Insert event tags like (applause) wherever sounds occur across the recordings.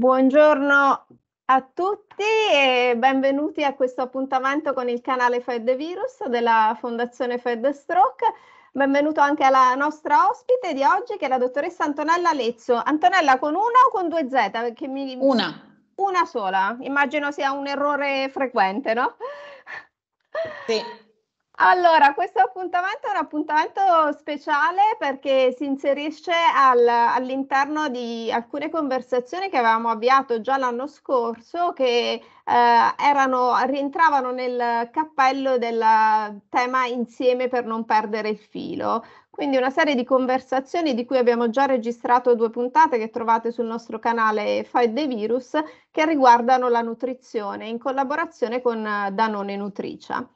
Buongiorno a tutti e benvenuti a questo appuntamento con il canale Fed Virus della Fondazione Fed Stroke. Benvenuto anche alla nostra ospite di oggi che è la dottoressa Antonella Lezzo. Antonella con una o con due Z? Perché mi... Una. Una sola, immagino sia un errore frequente, no? Sì. Allora, questo appuntamento è un appuntamento speciale perché si inserisce al, all'interno di alcune conversazioni che avevamo avviato già l'anno scorso che eh, erano, rientravano nel cappello del tema insieme per non perdere il filo. Quindi una serie di conversazioni di cui abbiamo già registrato due puntate che trovate sul nostro canale Fight the Virus che riguardano la nutrizione in collaborazione con Danone Nutricia.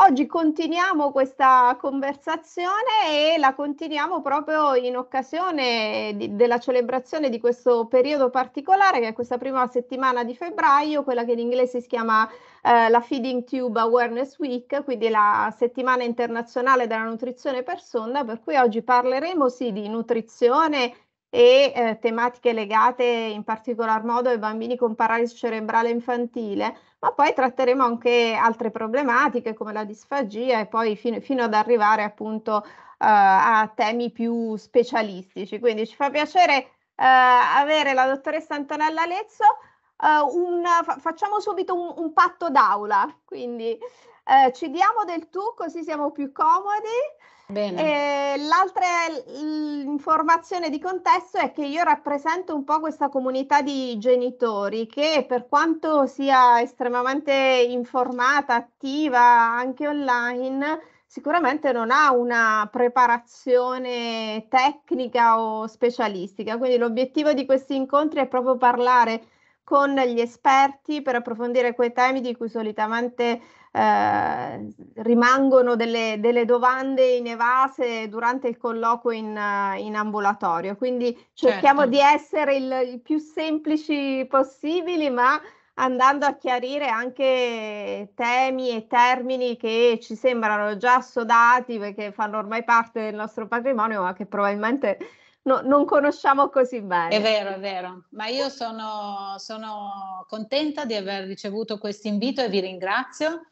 Oggi continuiamo questa conversazione e la continuiamo proprio in occasione di, della celebrazione di questo periodo particolare che è questa prima settimana di febbraio, quella che in inglese si chiama eh, la Feeding Tube Awareness Week, quindi la settimana internazionale della nutrizione per sonda, per cui oggi parleremo sì di nutrizione e eh, tematiche legate in particolar modo ai bambini con paralisi cerebrale infantile, ma poi tratteremo anche altre problematiche come la disfagia e poi fino, fino ad arrivare appunto eh, a temi più specialistici. Quindi ci fa piacere eh, avere la dottoressa Antonella Lezzo. Eh, un, fa- facciamo subito un, un patto d'aula, quindi eh, ci diamo del tu così siamo più comodi. Bene. E l'altra informazione di contesto è che io rappresento un po' questa comunità di genitori che per quanto sia estremamente informata, attiva anche online, sicuramente non ha una preparazione tecnica o specialistica. Quindi l'obiettivo di questi incontri è proprio parlare con gli esperti per approfondire quei temi di cui solitamente eh, rimangono delle, delle, domande in evase durante il colloquio in, in ambulatorio. Quindi cerchiamo certo. di essere il, il più semplici possibili, ma andando a chiarire anche temi e termini che ci sembrano già assodati perché fanno ormai parte del nostro patrimonio, ma che probabilmente no, non conosciamo così bene. È vero, è vero, ma io sono, sono contenta di aver ricevuto questo invito e vi ringrazio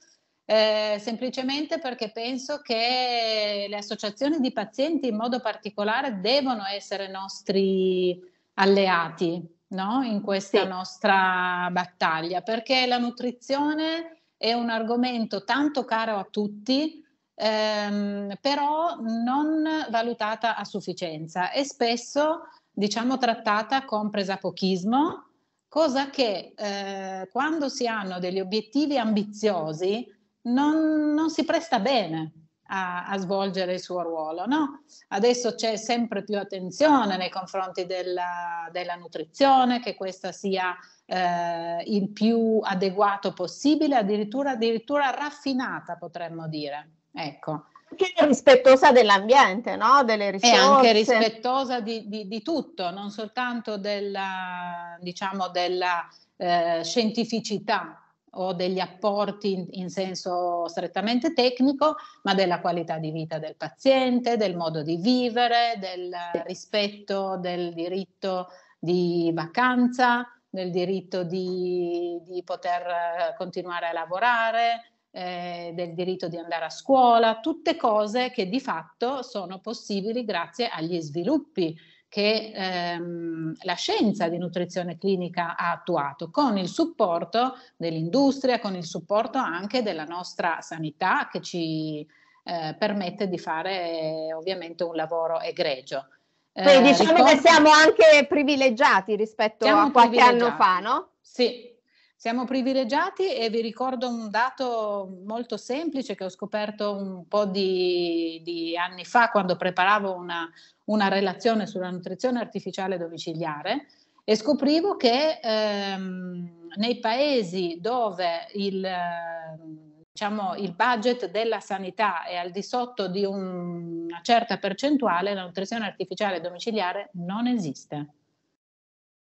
eh, semplicemente perché penso che le associazioni di pazienti in modo particolare devono essere nostri alleati no? in questa sì. nostra battaglia, perché la nutrizione è un argomento tanto caro a tutti, ehm, però non valutata a sufficienza e spesso diciamo trattata con presapochismo, cosa che eh, quando si hanno degli obiettivi ambiziosi, non, non si presta bene a, a, svolgere il suo ruolo. No? Adesso c'è sempre più attenzione nei confronti della, della nutrizione, che questa sia eh, il più adeguato possibile, addirittura, addirittura raffinata potremmo dire. Ecco. Anche rispettosa dell'ambiente, no? delle risorse. E anche rispettosa di, di, di tutto, non soltanto della, diciamo, della eh, scientificità o degli apporti in, in, senso strettamente tecnico, ma della qualità di vita del paziente, del modo di vivere, del rispetto del diritto di vacanza, del diritto di, di poter eh, continuare a lavorare, eh, del diritto di andare a scuola, tutte cose che di fatto sono possibili grazie agli sviluppi che ehm, la scienza di nutrizione clinica ha attuato con il supporto dell'industria, con il supporto anche della nostra sanità che ci eh, permette di fare eh, ovviamente un lavoro egregio. Eh, Quindi diciamo ricordo... che siamo anche privilegiati rispetto siamo a qualche anno fa, no? Sì, siamo privilegiati e vi ricordo un dato molto semplice che ho scoperto un po' di, di anni fa quando preparavo una, una relazione sulla nutrizione artificiale domiciliare e scoprivo che ehm, nei paesi dove il, diciamo, il, budget della sanità è al di sotto di un, una certa percentuale, la nutrizione artificiale domiciliare non esiste.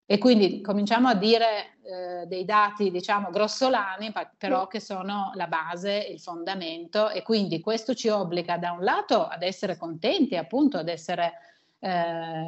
E quindi cominciamo a dire eh, dei dati, diciamo, grossolani, però che sono la base, il fondamento e quindi questo ci obbliga da un lato ad essere contenti, appunto, ad essere eh,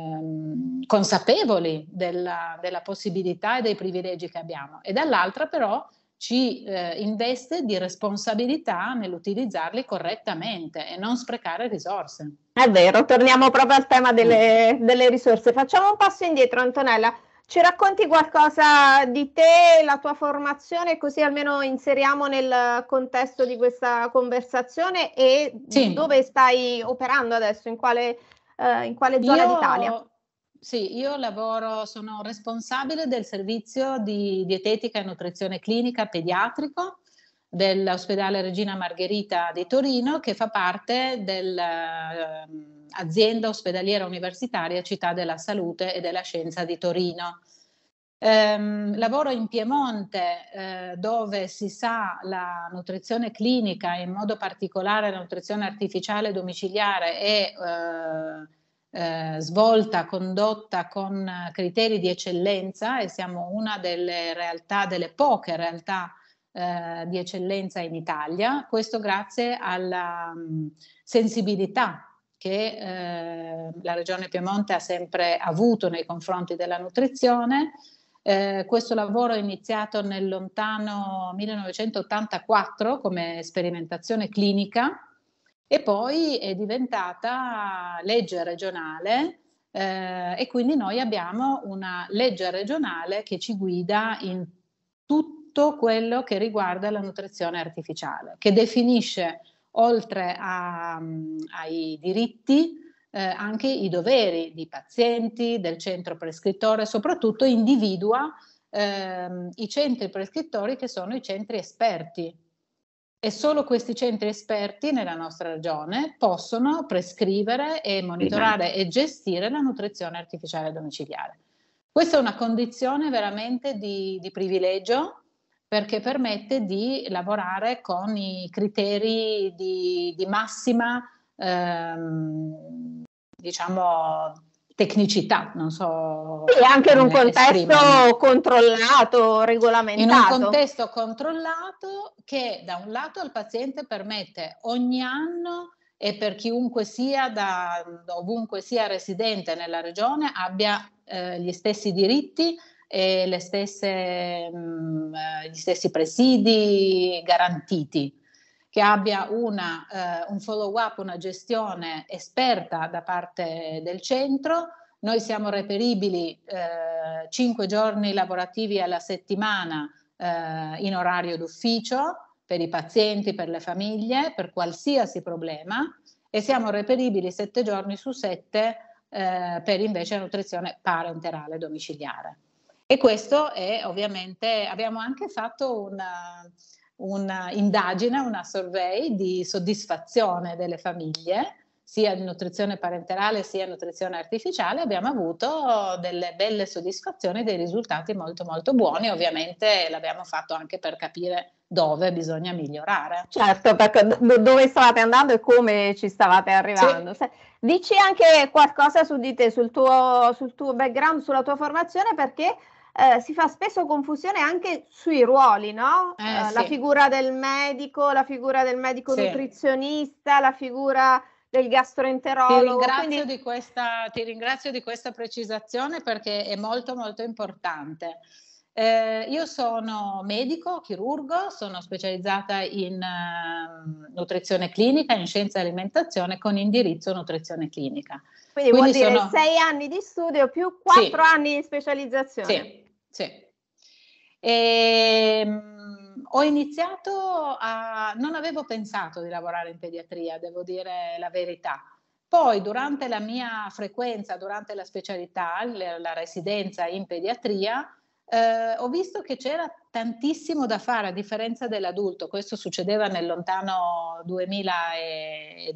consapevoli della, della, possibilità e dei privilegi che abbiamo e dall'altra però ci eh, investe di responsabilità nell'utilizzarli correttamente e non sprecare risorse. È vero, torniamo proprio al tema delle, delle risorse. Facciamo un passo indietro, Antonella. Ci racconti qualcosa di te, la tua formazione, così almeno inseriamo nel contesto di questa conversazione e sì. dove stai operando adesso, in quale, eh, in quale zona io, d'Italia? Sì, io lavoro, sono responsabile del servizio di dietetica e nutrizione clinica pediatrico dell'ospedale Regina Margherita di Torino che fa parte del... Eh, azienda ospedaliera universitaria Città della Salute e della Scienza di Torino. Ehm, lavoro in Piemonte eh, dove si sa la nutrizione clinica, in modo particolare la nutrizione artificiale domiciliare è eh, eh, svolta, condotta con criteri di eccellenza e siamo una delle realtà, delle poche realtà eh, di eccellenza in Italia, questo grazie alla mm, sensibilità che eh, la Regione Piemonte ha sempre avuto nei confronti della nutrizione. Eh, questo lavoro è iniziato nel lontano 1984 come sperimentazione clinica e poi è diventata legge regionale eh, e quindi noi abbiamo una legge regionale che ci guida in tutto quello che riguarda la nutrizione artificiale, che definisce oltre a, mm, ai diritti, eh, anche i doveri di pazienti, del centro prescrittore, soprattutto individua ehm, i centri prescrittori che sono i centri esperti. E solo questi centri esperti nella nostra regione possono prescrivere e monitorare e gestire la nutrizione artificiale domiciliare. Questa è una condizione veramente di, di privilegio perché permette di lavorare con i criteri di, di massima ehm, diciamo, tecnicità, non so. Sì, anche in un contesto esprimermi. controllato, regolamentato. In un contesto controllato che da un lato al paziente permette ogni anno e per chiunque sia, da, ovunque sia residente nella regione, abbia eh, gli stessi diritti stesse, mh, mm, eh, gli stessi presidi garantiti, che abbia una, eh, un follow-up, una gestione esperta da parte del centro. Noi siamo reperibili eh, 5 giorni lavorativi alla settimana eh, in orario d'ufficio per i pazienti, per le famiglie, per qualsiasi problema e siamo reperibili 7 giorni su 7 eh, per invece nutrizione parenterale domiciliare. E questo è ovviamente, abbiamo anche fatto una, un'indagine, una survey di soddisfazione delle famiglie, sia in nutrizione parenterale sia in nutrizione artificiale, abbiamo avuto delle belle soddisfazioni, dei risultati molto molto buoni, ovviamente l'abbiamo fatto anche per capire dove bisogna migliorare. Certo, perché dove stavate andando e come ci stavate arrivando. Sì. Dici anche qualcosa su di te, sul tuo, sul tuo background, sulla tua formazione, perché eh, si fa spesso confusione anche sui ruoli, no? Eh, eh, la sì. figura del medico, la figura del medico sì. nutrizionista, la figura del gastroenterologo. Ti ringrazio, quindi... di questa, ti ringrazio di questa precisazione perché è molto molto importante. Eh, io sono medico, chirurgo, sono specializzata in uh, nutrizione clinica, in scienza e alimentazione con indirizzo nutrizione clinica. Quindi, Quindi vuol dire sono... 6 anni di studio più quattro sì. anni di specializzazione. Sì sì. E, ehm, mh, ho iniziato a... non avevo pensato di lavorare in pediatria, devo dire la verità. Poi durante la mia frequenza, durante la specialità, la, la residenza in pediatria, eh, ho visto che c'era tantissimo da fare a differenza dell'adulto, questo succedeva nel lontano 2002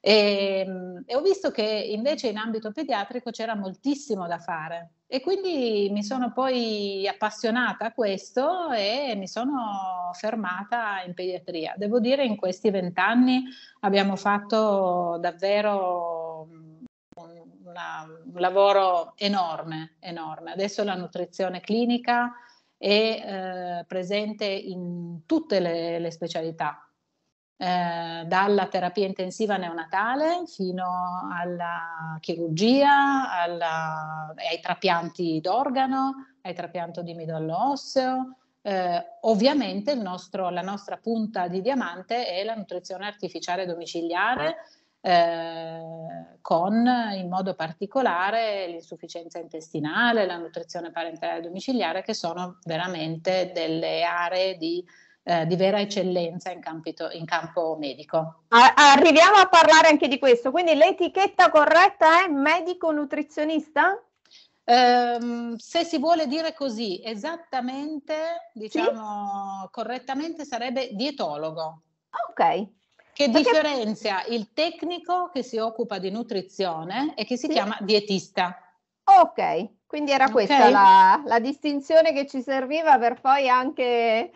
e, ehm, e ho visto che invece in ambito pediatrico c'era moltissimo da fare e quindi mi sono poi appassionata a questo e mi sono fermata in pediatria. Devo dire in questi vent'anni abbiamo fatto davvero una, un lavoro enorme, enorme. Adesso la nutrizione clinica è eh, presente in tutte le, le specialità, eh, dalla terapia intensiva neonatale fino alla chirurgia, alla, ai trapianti d'organo, ai trapianti di midollo osseo. Eh, ovviamente nostro, la nostra punta di diamante è la nutrizione artificiale domiciliare eh, con in modo particolare l'insufficienza intestinale, la nutrizione parentale domiciliare che sono veramente delle aree di eh, di vera eccellenza in, campito, in campo medico. Arriviamo a parlare anche di questo, quindi l'etichetta corretta è medico-nutrizionista? Um, ehm, se si vuole dire così, esattamente, diciamo sì? correttamente, sarebbe dietologo. Ok. Che Perché... differenzia il tecnico che si occupa di nutrizione e che si sì. chiama dietista. Ok, quindi era questa okay. la, la, distinzione che ci serviva per poi anche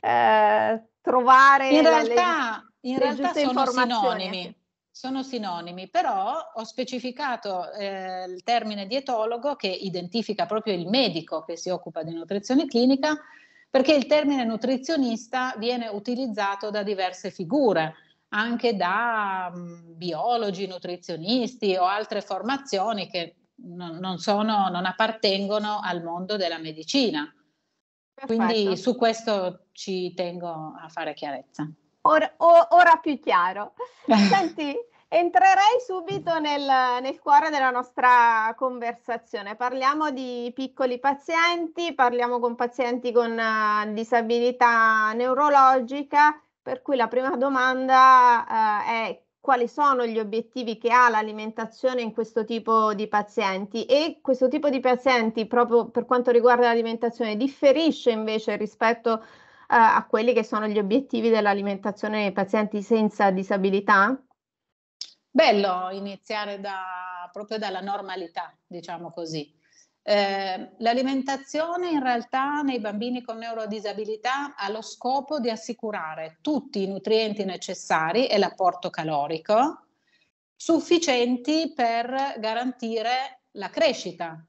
eh, trovare in realtà, le, in realtà sono sinonimi. Sono sinonimi, però ho specificato eh, il termine dietologo che identifica proprio il medico che si occupa di nutrizione clinica, perché il termine nutrizionista viene utilizzato da diverse figure, anche da mh, mm, biologi, nutrizionisti o altre formazioni che non, sono, non appartengono al mondo della medicina. Perfetto. Quindi su questo ci tengo a fare chiarezza. Or, or, ora più chiaro. (laughs) Senti, Entrerei subito nel, nel, cuore della nostra conversazione. Parliamo di piccoli pazienti, parliamo con pazienti con uh, disabilità neurologica, per cui la prima domanda uh, è quali sono gli obiettivi che ha l'alimentazione in questo tipo di pazienti e questo tipo di pazienti proprio per quanto riguarda l'alimentazione differisce invece rispetto eh, a quelli che sono gli obiettivi dell'alimentazione nei pazienti senza disabilità? Bello iniziare da, proprio dalla normalità, diciamo così. Ehm, l'alimentazione in realtà nei bambini con neurodisabilità ha lo scopo di assicurare tutti i nutrienti necessari e l'apporto calorico sufficienti per garantire la crescita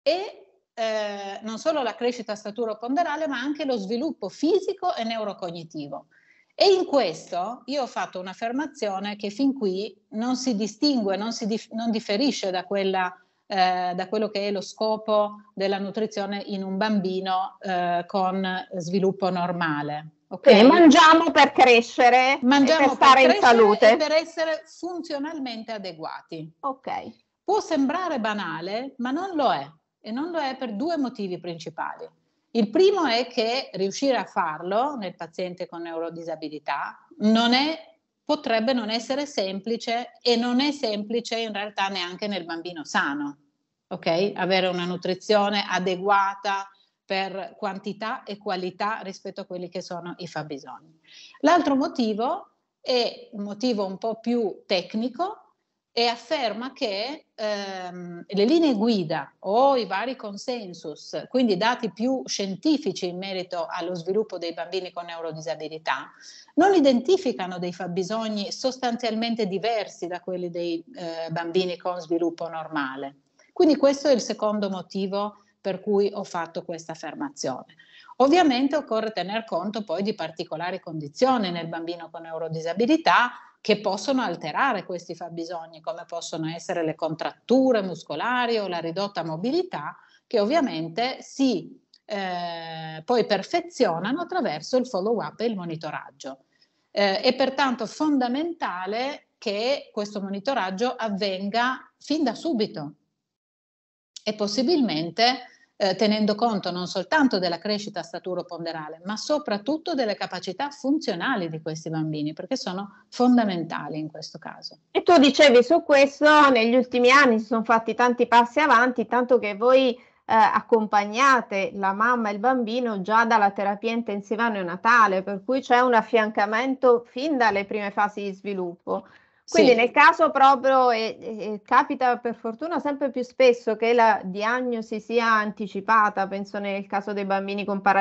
e eh, non solo la crescita staturo-ponderale, ma anche lo sviluppo fisico e neurocognitivo. E in questo io ho fatto un'affermazione che fin qui non si distingue, non, si dif- non differisce da quella eh, da quello che è lo scopo della nutrizione in un bambino eh, con sviluppo normale. Okay. mangiamo per crescere, mangiamo per stare per in salute. E per essere funzionalmente adeguati. Ok. Può sembrare banale, ma non lo è. E non lo è per due motivi principali. Il primo è che riuscire a farlo nel paziente con neurodisabilità non è potrebbe non essere semplice e non è semplice in realtà neanche nel bambino sano. Ok? Avere una nutrizione adeguata per quantità e qualità rispetto a quelli che sono i fabbisogni. L'altro motivo è un motivo un po' più tecnico e afferma che ehm, le linee guida o i vari consensus, quindi dati più scientifici in merito allo sviluppo dei bambini con neurodisabilità, non identificano dei fabbisogni sostanzialmente diversi da quelli dei eh, bambini con sviluppo normale. Quindi questo è il secondo motivo per cui ho fatto questa affermazione. Ovviamente occorre tener conto poi di particolari condizioni nel bambino con neurodisabilità, che possono alterare questi fabbisogni, come possono essere le contratture muscolari o la ridotta mobilità, che ovviamente si eh, poi perfezionano attraverso il follow-up e il monitoraggio. Eh, è pertanto fondamentale che questo monitoraggio avvenga fin da subito e possibilmente eh, tenendo conto non soltanto della crescita staturo-ponderale, ma soprattutto delle capacità funzionali di questi bambini, perché sono fondamentali in questo caso. E tu dicevi su questo, negli ultimi anni si sono fatti tanti passi avanti, tanto che voi eh, accompagnate la mamma e il bambino già dalla terapia intensiva neonatale, per cui c'è un affiancamento fin dalle prime fasi di sviluppo. Quindi sì. nel caso proprio, e, e, capita per fortuna sempre più spesso che la diagnosi sia anticipata, penso nel caso dei bambini con paralisi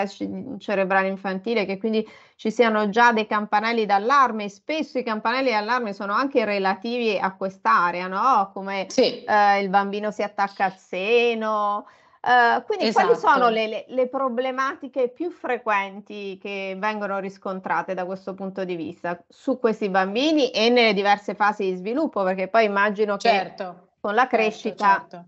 cerebrale infantile, che quindi ci siano già dei campanelli d'allarme, e spesso i campanelli d'allarme sono anche relativi a quest'area, no? come sì. eh, il bambino si attacca al seno, eh, quindi esatto. quali sono le, le, le, problematiche più frequenti che vengono riscontrate da questo punto di vista su questi bambini e nelle diverse fasi di sviluppo? Perché poi immagino certo, che con la certo, crescita... Certo, certo.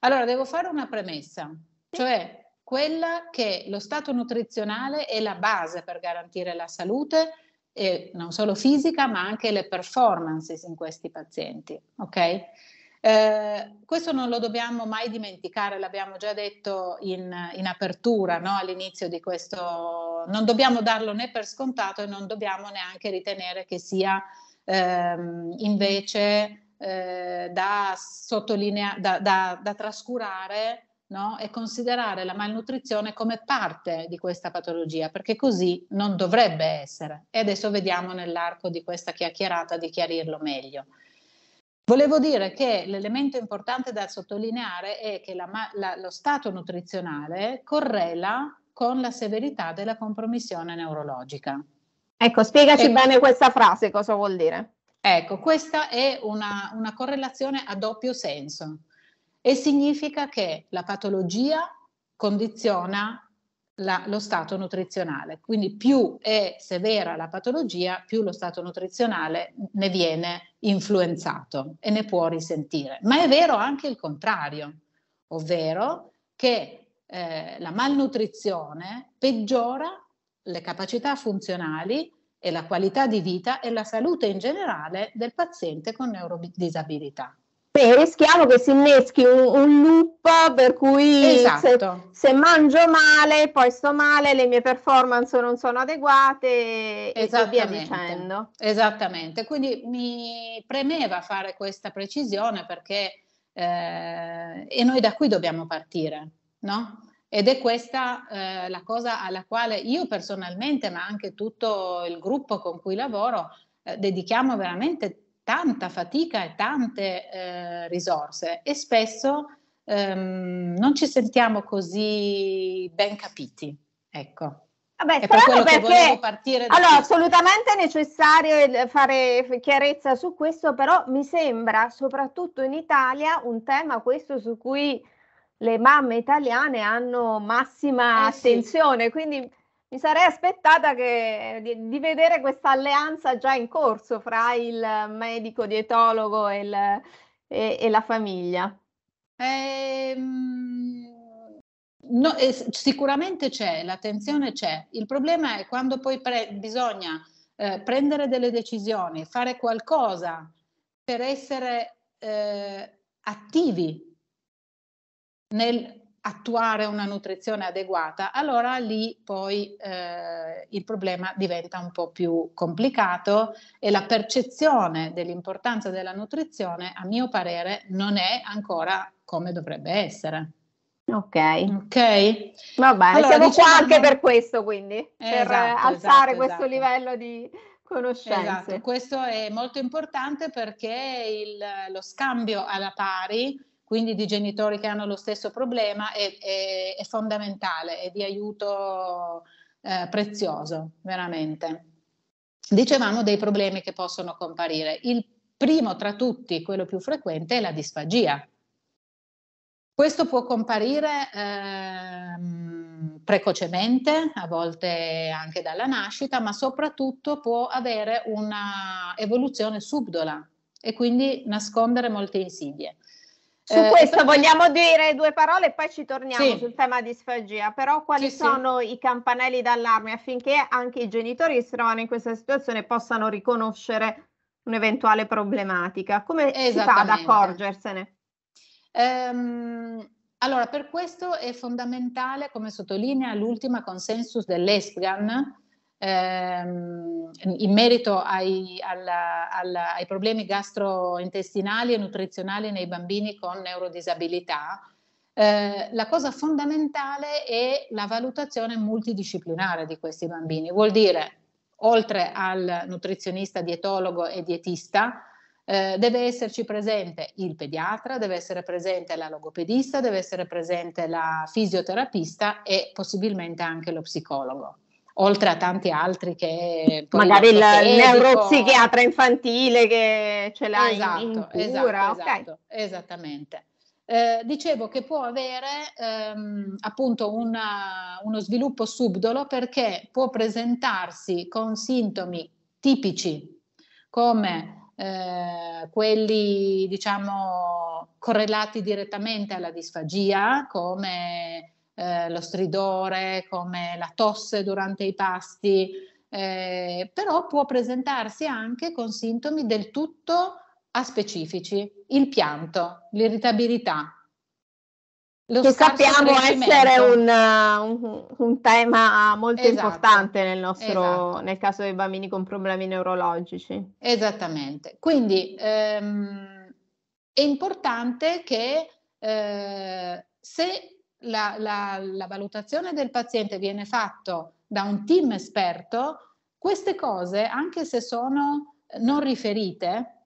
Allora, devo fare una premessa, cioè quella che lo stato nutrizionale è la base per garantire la salute, eh, non solo fisica, ma anche le performances in questi pazienti. Okay? Eh, questo non lo dobbiamo mai dimenticare, l'abbiamo già detto in, in apertura no? all'inizio di questo, non dobbiamo darlo né per scontato e non dobbiamo neanche ritenere che sia ehm, invece eh, da, sottolineare, da, da, da trascurare no? e considerare la malnutrizione come parte di questa patologia, perché così non dovrebbe essere. E adesso vediamo nell'arco di questa chiacchierata di chiarirlo meglio. Volevo dire che l'elemento importante da sottolineare è che la, la, lo stato nutrizionale correla con la severità della compromissione neurologica. Ecco, spiegaci e, bene questa frase, cosa vuol dire? Ecco, questa è una, una correlazione a doppio senso e significa che la patologia condiziona la, lo stato nutrizionale. Quindi più è severa la patologia, più lo stato nutrizionale ne viene influenzato e ne può risentire. Ma è vero anche il contrario, ovvero che eh, la malnutrizione peggiora le capacità funzionali e la qualità di vita e la salute in generale del paziente con neurodisabilità. Beh, rischiamo che si inneschi un, un loop per cui esatto. se, se, mangio male, poi sto male, le mie performance non sono adeguate e via dicendo. Esattamente, quindi mi premeva fare questa precisione perché eh, e noi da qui dobbiamo partire, no? Ed è questa eh, la cosa alla quale io personalmente, ma anche tutto il gruppo con cui lavoro, eh, dedichiamo veramente tanta fatica e tante eh, risorse e spesso ehm, non ci sentiamo così ben capiti. Ecco. Vabbè, è per quello perché, che volevo partire da Allora, qui. assolutamente è necessario fare chiarezza su questo, però mi sembra, soprattutto in Italia, un tema questo su cui le mamme italiane hanno massima eh, attenzione, sì. quindi mi sarei aspettata che, di, di, vedere questa alleanza già in corso fra il medico dietologo e, il, e, e la famiglia. Ehm, no, eh, sicuramente c'è, l'attenzione c'è. Il problema è quando poi pre- bisogna eh, prendere delle decisioni, fare qualcosa per essere eh, attivi nel attuare una nutrizione adeguata, allora lì poi eh, il problema diventa un po' più complicato e la percezione dell'importanza della nutrizione, a mio parere, non è ancora come dovrebbe essere. Ok. Ok. Va bene, allora, siamo diciamo... qua anche per questo, quindi, per esatto, alzare esatto. questo esatto. livello di conoscenza. Esatto, questo è molto importante perché il, lo scambio alla pari quindi di genitori che hanno lo stesso problema, è, è, è fondamentale, è di aiuto eh, prezioso, veramente. Dicevamo dei problemi che possono comparire. Il primo tra tutti, quello più frequente, è la disfagia. Questo può comparire eh, precocemente, a volte anche dalla nascita, ma soprattutto può avere una evoluzione subdola e quindi nascondere molte insidie. Su eh, questo vogliamo dire due parole e poi ci torniamo sì. sul tema di sfagia, però quali sì, sono sì. i campanelli d'allarme affinché anche i genitori che si trovano in questa situazione possano riconoscere un'eventuale problematica? Come si fa ad accorgersene? Um, allora, per questo è fondamentale, come sottolinea l'ultima consensus dell'ESPGAN, ehm, in merito ai, alla, alla, ai, problemi gastrointestinali e nutrizionali nei bambini con neurodisabilità, eh, la cosa fondamentale è la valutazione multidisciplinare di questi bambini. Vuol dire, oltre al nutrizionista, dietologo e dietista, eh, deve esserci presente il pediatra, deve essere presente la logopedista, deve essere presente la fisioterapista e possibilmente anche lo psicologo oltre a tanti altri che... Magari il neuropsichiatra infantile che ce l'ha esatto, in, in esatto, cura. Esatto, okay. esatto esattamente. Eh, dicevo che può avere ehm, appunto una, uno sviluppo subdolo perché può presentarsi con sintomi tipici come eh, quelli diciamo correlati direttamente alla disfagia come eh, lo stridore, come la tosse durante i pasti, eh, però può presentarsi anche con sintomi del tutto aspecifici, il pianto, l'irritabilità. Lo che sappiamo essere un, un, un, tema molto esatto, importante nel, nostro, esatto. nel caso dei bambini con problemi neurologici. Esattamente, quindi ehm, è importante che eh, se la, la, la valutazione del paziente viene fatta da un team esperto, queste cose, anche se sono non riferite,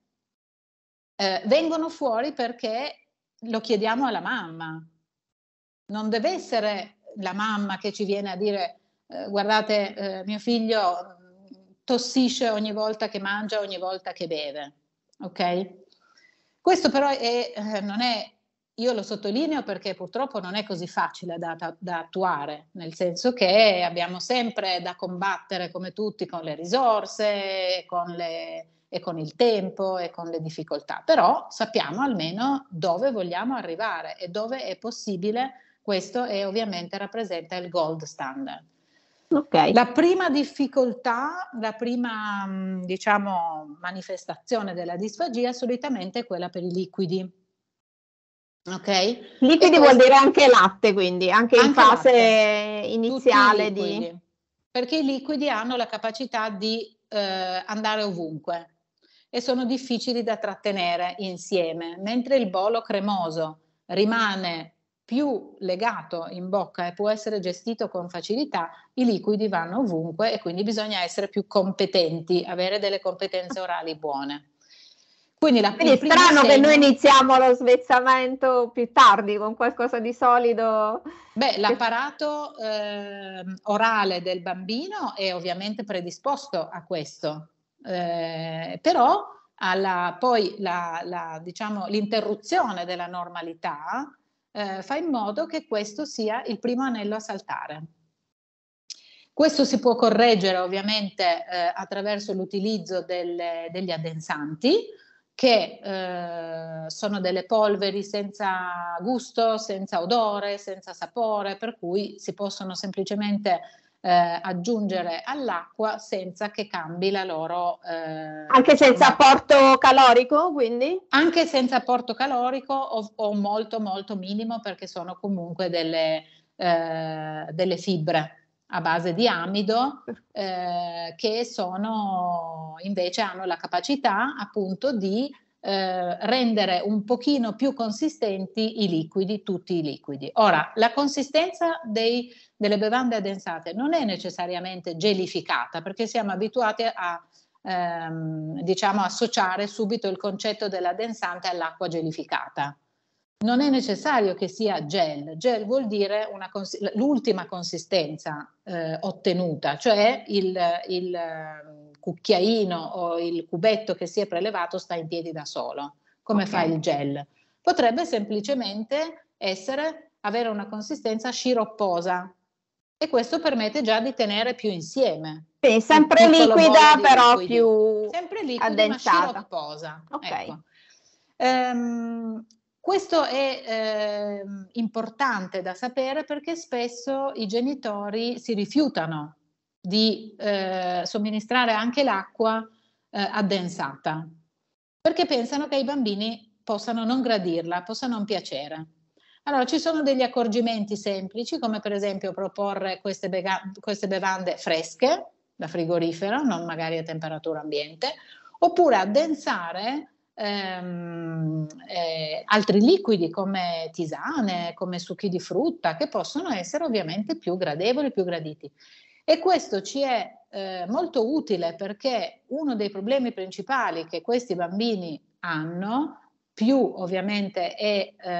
eh, vengono fuori perché lo chiediamo alla mamma. Non deve essere la mamma che ci viene a dire eh, guardate eh, mio figlio mm, tossisce ogni volta che mangia, ogni volta che beve. Ok? Questo però è, eh, non è io lo sottolineo perché purtroppo non è così facile da, da, da, attuare, nel senso che abbiamo sempre da combattere come tutti con le risorse, con le, e con il tempo e con le difficoltà, però sappiamo almeno dove vogliamo arrivare e dove è possibile questo e ovviamente rappresenta il gold standard. Okay. La prima difficoltà, la prima diciamo, manifestazione della disfagia solitamente è quella per i liquidi Ok? Liquidi vuol dire anche latte, quindi anche, anche in fase latte. iniziale di... Perché i liquidi hanno la capacità di eh, andare ovunque e sono difficili da trattenere insieme, mentre il bolo cremoso rimane più legato in bocca e può essere gestito con facilità, i liquidi vanno ovunque e quindi bisogna essere più competenti, avere delle competenze orali buone. Quindi, la Quindi è strano segno... che noi iniziamo lo svezzamento più tardi con qualcosa di solido. Beh, l'apparato eh, orale del bambino è ovviamente predisposto a questo, eh, però alla, poi la, la, diciamo, l'interruzione della normalità eh, fa in modo che questo sia il primo anello a saltare. Questo si può correggere ovviamente eh, attraverso l'utilizzo delle, degli addensanti, che eh, sono delle polveri senza gusto, senza odore, senza sapore, per cui si possono semplicemente eh, aggiungere all'acqua senza che cambi la loro... Eh, anche senza apporto calorico, quindi? Anche senza apporto calorico o, o molto molto minimo perché sono comunque delle, eh, delle fibre a base di amido eh, che sono, invece hanno la capacità appunto di eh, rendere un pochino più consistenti i liquidi, tutti i liquidi. Ora, la consistenza dei, delle bevande addensate non è necessariamente gelificata perché siamo abituati a ehm, diciamo associare subito il concetto dell'addensante all'acqua gelificata non è necessario che sia gel, gel vuol dire cons- l'ultima consistenza eh, ottenuta, cioè il, il, eh, cucchiaino o il cubetto che si è prelevato sta in piedi da solo, come okay. fa il gel. Potrebbe semplicemente essere, avere una consistenza sciropposa e questo permette già di tenere più insieme. Quindi sempre liquida però liquidi. più sempre liquida addensata. ma sciropposa. Ok. Ecco. Um, questo è eh, importante da sapere perché spesso i genitori si rifiutano di eh, somministrare anche l'acqua eh, addensata, perché pensano che i bambini possano non gradirla, possano non piacere. Allora ci sono degli accorgimenti semplici, come per esempio proporre queste, bega- queste bevande fresche da frigorifero, non magari a temperatura ambiente, oppure addensare ehm, eh, altri liquidi come tisane, come succhi di frutta, che possono essere ovviamente più gradevoli, più graditi. E questo ci è eh, molto utile perché uno dei problemi principali che questi bambini hanno più ovviamente è, eh,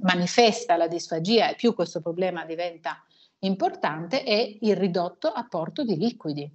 manifesta la disfagia e più questo problema diventa importante è il ridotto apporto di liquidi.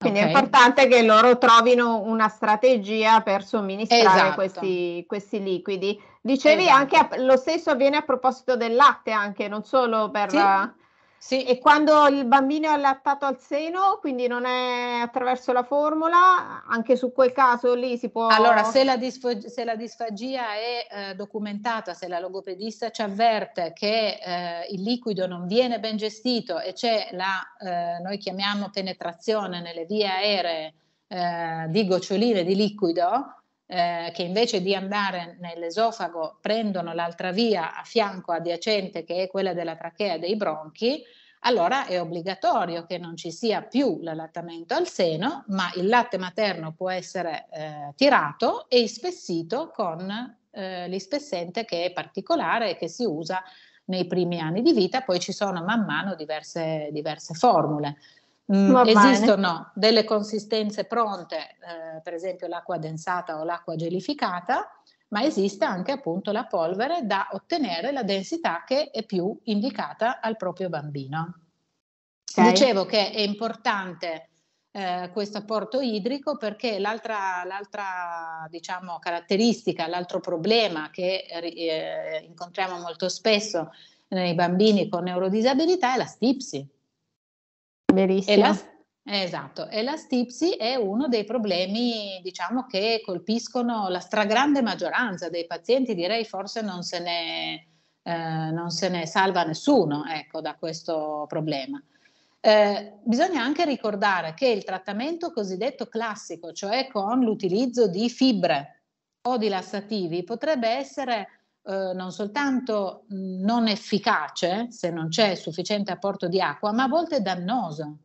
Quindi okay. è importante che loro trovino una strategia per somministrare esatto. questi, questi, liquidi. Dicevi esatto. anche lo stesso avviene a proposito del latte, anche non solo per sì. la sì, e quando il bambino è allattato al seno, quindi non è attraverso la formula, anche su quel caso lì si può... Allora, se la, disfog- se la disfagia è eh, documentata, se la logopedista ci avverte che eh, il liquido non viene ben gestito e c'è la, eh, noi chiamiamo penetrazione nelle vie aeree eh, di goccioline di liquido, eh, che invece di andare nell'esofago prendono l'altra via a fianco adiacente che è quella della trachea dei bronchi, allora è obbligatorio che non ci sia più l'allattamento al seno, ma il latte materno può essere eh, tirato e ispessito con eh, l'ispessente che è particolare e che si usa nei primi anni di vita, poi ci sono man mano diverse, diverse formule. Mm, esistono delle consistenze pronte, eh, per esempio l'acqua densata o l'acqua gelificata, ma esiste anche appunto la polvere da ottenere la densità che è più indicata al proprio bambino. Okay. Dicevo che è importante eh, questo apporto idrico perché l'altra, l'altra diciamo, caratteristica, l'altro problema che eh, incontriamo molto spesso nei bambini con neurodisabilità è la stipsi Verissimo. E la, esatto, e la stipsi è uno dei problemi, diciamo, che colpiscono la stragrande maggioranza dei pazienti, direi forse non se ne, eh, non se ne salva nessuno ecco, da questo problema. Eh, bisogna anche ricordare che il trattamento cosiddetto classico, cioè con l'utilizzo di fibre o di lassativi, potrebbe essere eh, non soltanto mm, non efficace se non c'è sufficiente apporto di acqua, ma a volte dannoso.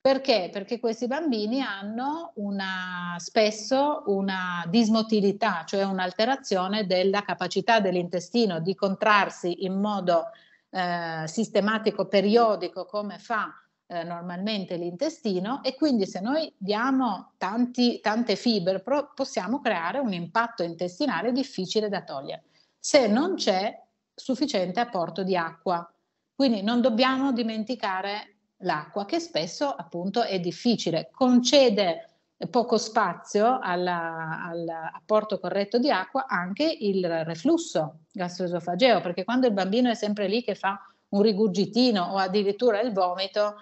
Perché? Perché questi bambini hanno una, spesso una dismotilità, cioè un'alterazione della capacità dell'intestino di contrarsi in modo eh, sistematico, periodico, come fa eh, normalmente l'intestino e quindi se noi diamo tanti, tante fibre possiamo creare un impatto intestinale difficile da togliere se non c'è sufficiente apporto di acqua. Quindi non dobbiamo dimenticare l'acqua che spesso appunto è difficile, concede poco spazio all'apporto corretto di acqua anche il reflusso gastroesofageo, perché quando il bambino è sempre lì che fa un rigurgitino o addirittura il vomito,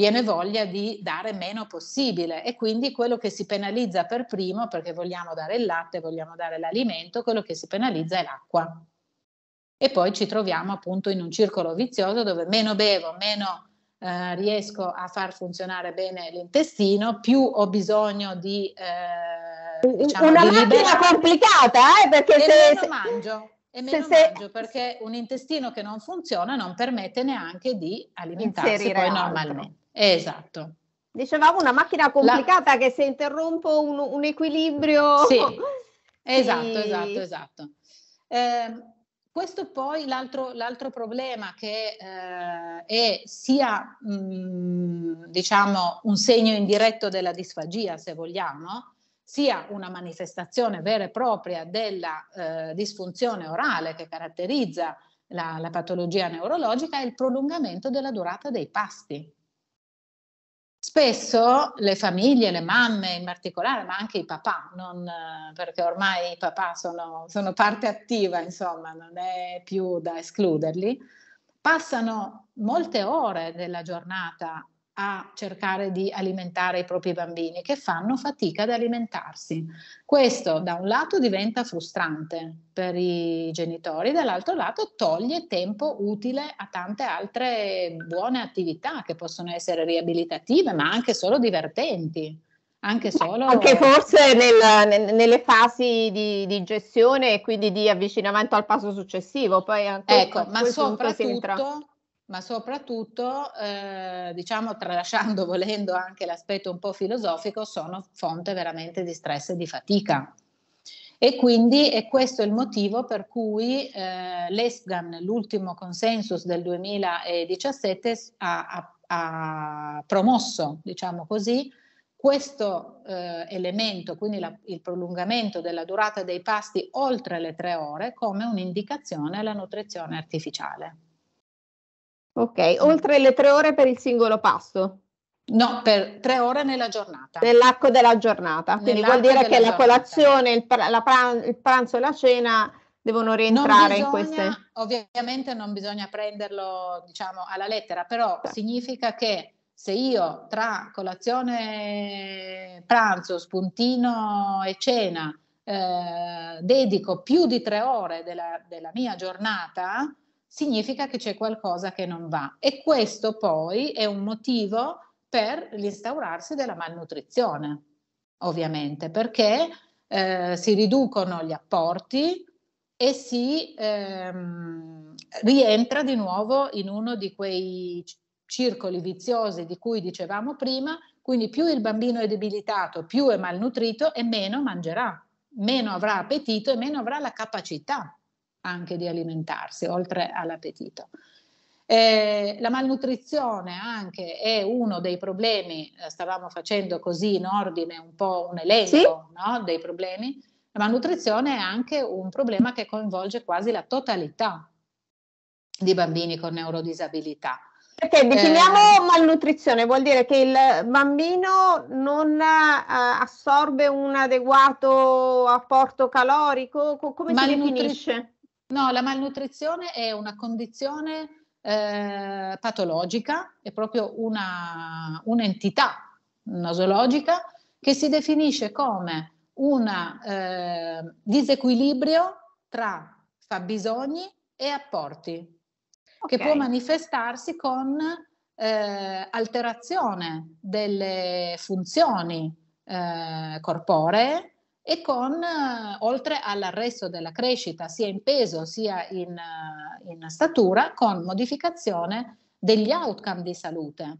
viene voglia di dare meno possibile e quindi quello che si penalizza per primo, perché vogliamo dare il latte, vogliamo dare l'alimento, quello che si penalizza è l'acqua. E poi ci troviamo appunto in un circolo vizioso dove meno bevo, meno eh, riesco a far funzionare bene l'intestino, più ho bisogno di... Eh, diciamo, Una di macchina complicata, eh, perché e se... Meno mangio e meno se, mangio perché un intestino che non funziona non permette neanche di alimentarsi poi normalmente. Esatto. Dicevamo una macchina complicata La... che se interrompo un, un equilibrio... Sì, (laughs) esatto, sì. esatto, esatto. Eh, questo poi l'altro, l'altro problema che eh, è sia mh, mm, diciamo un segno indiretto della disfagia, se vogliamo, sia una manifestazione vera e propria della eh, disfunzione orale che caratterizza la, la patologia neurologica, è il prolungamento della durata dei pasti. Spesso le famiglie, le mamme in particolare, ma anche i papà, non, eh, perché ormai i papà sono, sono parte attiva, insomma, non è più da escluderli, passano molte ore della giornata a cercare di alimentare i propri bambini che fanno fatica ad alimentarsi. Questo da un lato diventa frustrante per i genitori, dall'altro lato toglie tempo utile a tante altre buone attività che possono essere riabilitative, ma anche solo divertenti. Anche, solo... anche forse nel, nelle fasi di, di, gestione e quindi di avvicinamento al passo successivo. Poi anche ecco, ma soprattutto ma soprattutto, eh, diciamo, tralasciando, (laughs) volendo anche l'aspetto un po' filosofico, sono fonte veramente di stress e di fatica. E quindi è questo il motivo per cui eh, l'ESGAN, l'ultimo consensus del 2017, ha, ha, ha promosso, diciamo così, questo eh, elemento, quindi la, il prolungamento della durata dei pasti oltre le tre ore, come un'indicazione alla nutrizione artificiale. Ok, oltre le tre ore per il singolo pasto? No, per tre ore nella giornata. Nell'arco della giornata, quindi Nell'arco vuol dire che la giornata. colazione, il, pra- la pran- il pranzo e la cena devono rientrare bisogna, in queste. Ovviamente non bisogna prenderlo, diciamo, alla lettera, però sì. significa che se io tra colazione, pranzo, spuntino e cena eh, dedico più di tre ore della, della mia giornata, significa che c'è qualcosa che non va. E questo poi è un motivo per l'instaurarsi della malnutrizione, ovviamente, perché eh, si riducono gli apporti e si ehm, rientra di nuovo in uno di quei circoli viziosi di cui dicevamo prima, quindi più il bambino è debilitato, più è malnutrito e meno mangerà, meno avrà appetito e meno avrà la capacità anche di alimentarsi, oltre all'appetito. Eh, la malnutrizione anche è uno dei problemi, eh, stavamo facendo così in ordine un po' un elenco sì? no, dei problemi, la malnutrizione è anche un problema che coinvolge quasi la totalità di bambini con neurodisabilità. Perché definiamo eh, malnutrizione, vuol dire che il bambino non eh, assorbe un adeguato apporto calorico, come si definisce? No, la malnutrizione è una condizione eh, patologica, è proprio una, un'entità nosologica che si definisce come un eh, disequilibrio tra fabbisogni e apporti, okay. che può manifestarsi con eh, alterazione delle funzioni eh, corporee, e con, eh, oltre all'arresto della crescita sia in peso sia in, eh, in statura, con modificazione degli outcome di salute.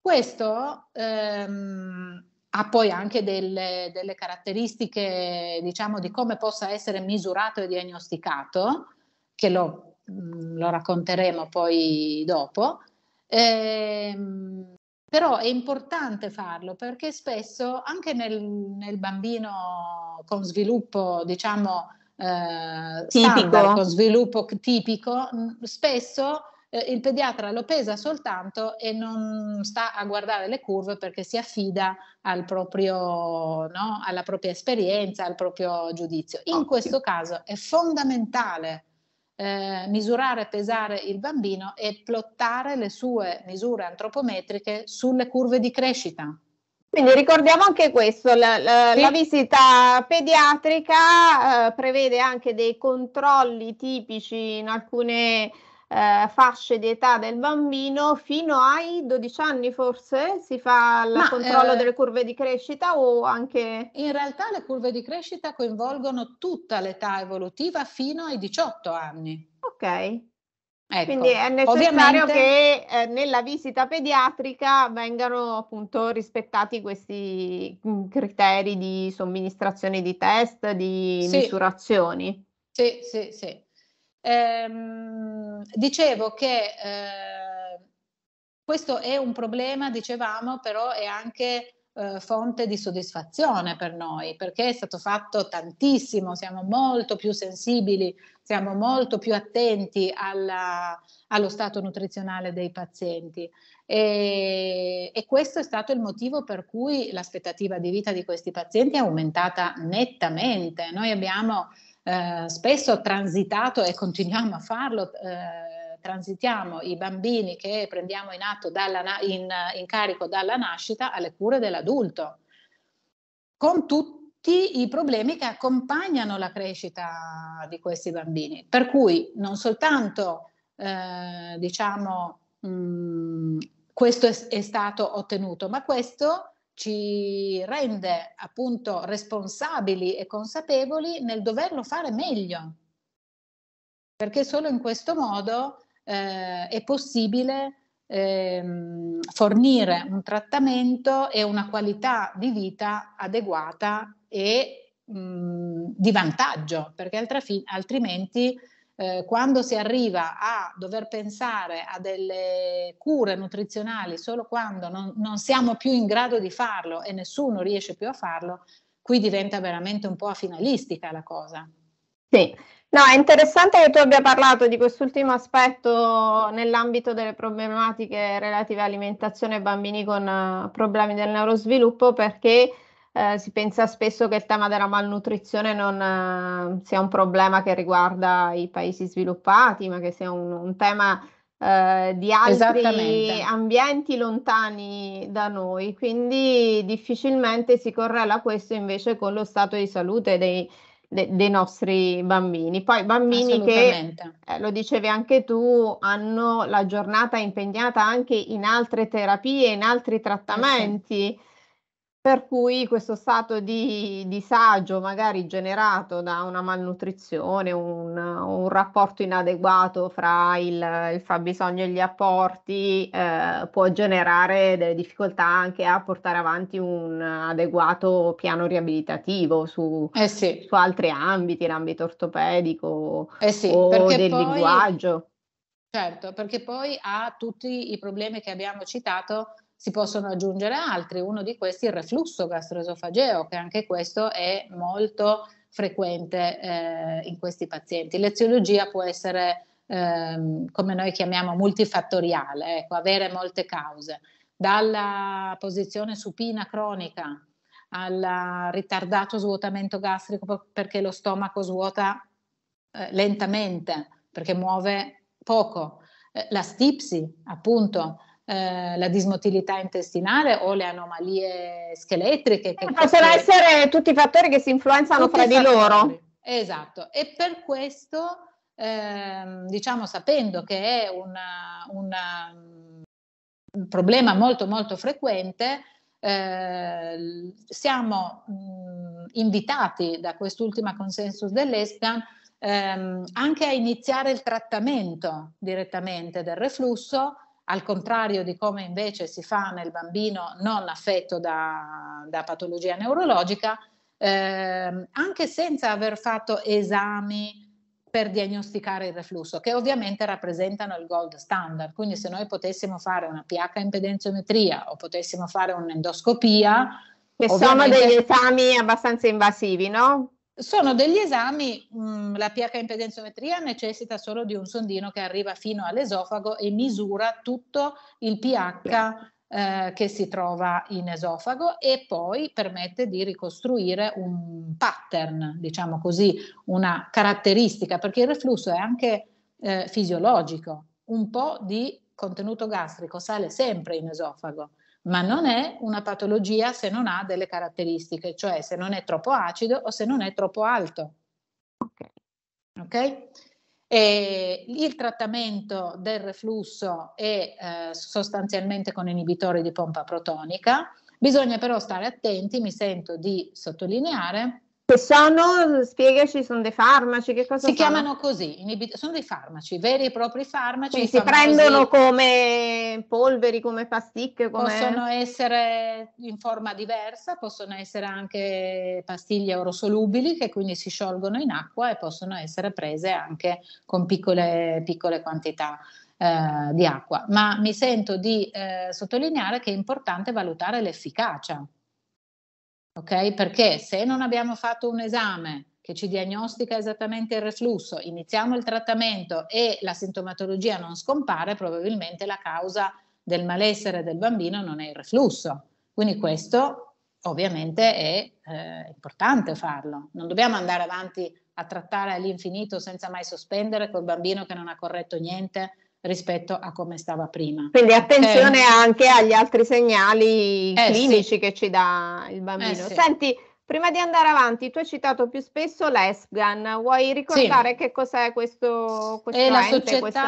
Questo ehm, ha poi anche delle, delle, caratteristiche, diciamo, di come possa essere misurato e diagnosticato, che lo, mm, lo racconteremo poi dopo. Ehm, però è importante farlo perché spesso anche nel, nel bambino con sviluppo, diciamo, eh, tipico. con sviluppo tipico, mm, spesso eh, il pediatra lo pesa soltanto e non sta a guardare le curve perché si affida al proprio, no? alla propria esperienza, al proprio giudizio. In Ottimo. questo caso è fondamentale eh, misurare e pesare il bambino e plottare le sue misure antropometriche sulle curve di crescita. Quindi ricordiamo anche questo, la, la, sì. la visita pediatrica eh, prevede anche dei controlli tipici in alcune eh, fasce di età del bambino fino ai 12 anni forse si fa il controllo eh, delle curve di crescita o anche... In realtà le curve di crescita coinvolgono tutta l'età evolutiva fino ai 18 anni. Ok. Ecco, Quindi è necessario ovviamente... che eh, nella visita pediatrica vengano appunto rispettati questi mm, criteri di somministrazione di test, di sì. misurazioni. Sì, sì, sì. Ehm, dicevo che eh, questo è un problema, dicevamo, però è anche eh, fonte di soddisfazione per noi, perché è stato fatto tantissimo, siamo molto più sensibili, siamo molto più attenti alla, allo stato nutrizionale dei pazienti. E, e, questo è stato il motivo per cui l'aspettativa di vita di questi pazienti è aumentata nettamente. Noi abbiamo eh, spesso transitato e continuiamo a farlo. Eh, transitiamo i bambini che prendiamo in, atto dalla, in, in carico dalla nascita alle cure dell'adulto, con tutti i problemi che accompagnano la crescita di questi bambini. Per cui non soltanto eh, diciamo, mh, mm, questo è, è, stato ottenuto, ma questo ci rende appunto responsabili e consapevoli nel doverlo fare meglio, perché solo in questo modo eh, è possibile ehm, fornire un trattamento e una qualità di vita adeguata e mh, mm, di vantaggio, perché altri, altrimenti eh, quando si arriva a dover pensare a delle cure nutrizionali solo quando non, non siamo più in grado di farlo e nessuno riesce più a farlo, qui diventa veramente un po' finalistica la cosa. Sì, No, è interessante che tu abbia parlato di quest'ultimo aspetto nell'ambito delle problematiche relative all'alimentazione e bambini con eh, problemi del neurosviluppo perché eh, si pensa spesso che il tema della malnutrizione non eh, sia un problema che riguarda i paesi sviluppati, ma che sia un, un tema eh, di altri ambienti lontani da noi. Quindi difficilmente si correla questo invece con lo stato di salute dei, de, dei nostri bambini. Poi bambini che, eh, lo dicevi anche tu, hanno la giornata impegnata anche in altre terapie, in altri eh trattamenti. Sì per cui questo stato di disagio, magari generato da una malnutrizione, un, un rapporto inadeguato fra il, il, fabbisogno e gli apporti, eh, può generare delle difficoltà anche a portare avanti un adeguato piano riabilitativo su, eh sì. su altri ambiti, l'ambito ortopedico eh sì, o del poi, linguaggio. Certo, perché poi ha tutti i problemi che abbiamo citato si possono aggiungere altri, uno di questi è il reflusso gastroesofageo, che anche questo è molto frequente eh, in questi pazienti. L'eziologia può essere, ehm, come noi chiamiamo, multifattoriale, ecco, avere molte cause, dalla posizione supina cronica al ritardato svuotamento gastrico perché lo stomaco svuota eh, lentamente, perché muove poco, eh, la stipsi, appunto, eh, la dismotilità intestinale o le anomalie scheletriche. Che eh, possono essere tutti fattori che si influenzano tutti fra di loro. Esatto, e per questo eh, diciamo sapendo che è una, una, un mm, problema molto molto frequente, eh, siamo mh, mm, invitati da quest'ultima consensus dell'ESPAN ehm, anche a iniziare il trattamento direttamente del reflusso al contrario di come invece si fa nel bambino non affetto da, da patologia neurologica, eh, anche senza aver fatto esami per diagnosticare il reflusso, che ovviamente rappresentano il gold standard. Quindi se noi potessimo fare una pH impedenziometria o potessimo fare un'endoscopia... Che sono degli esami abbastanza invasivi, no? Sono degli esami, mh, mm, la pH impedenziometria necessita solo di un sondino che arriva fino all'esofago e misura tutto il pH eh, che si trova in esofago e poi permette di ricostruire un pattern, diciamo così, una caratteristica, perché il reflusso è anche eh, fisiologico, un po' di contenuto gastrico sale sempre in esofago ma non è una patologia se non ha delle caratteristiche, cioè se non è troppo acido o se non è troppo alto. Ok? okay? il trattamento del reflusso è eh, sostanzialmente con inibitori di pompa protonica, bisogna però stare attenti, mi sento di sottolineare, che sono, spiegaci, sono dei farmaci, che cosa Si sono? chiamano così, inibit- sono dei farmaci, veri e propri farmaci. Quindi si prendono così. come polveri, come pasticche? Come... Possono essere in forma diversa, possono essere anche pastiglie orosolubili che quindi si sciolgono in acqua e possono essere prese anche con piccole, piccole quantità. Eh, di acqua, ma mi sento di eh, sottolineare che è importante valutare l'efficacia ok? Perché se non abbiamo fatto un esame che ci diagnostica esattamente il reflusso, iniziamo il trattamento e la sintomatologia non scompare, probabilmente la causa del malessere del bambino non è il reflusso. Quindi questo ovviamente è eh, importante farlo. Non dobbiamo andare avanti a trattare all'infinito senza mai sospendere col bambino che non ha corretto niente rispetto a come stava prima. Quindi attenzione eh. anche agli altri segnali eh, clinici sì. che ci dà il bambino. Eh, sì. Senti, prima di andare avanti, tu hai citato più spesso l'ESPGAN, vuoi ricordare sì. che cos'è questo, questo è ente, la società, questo?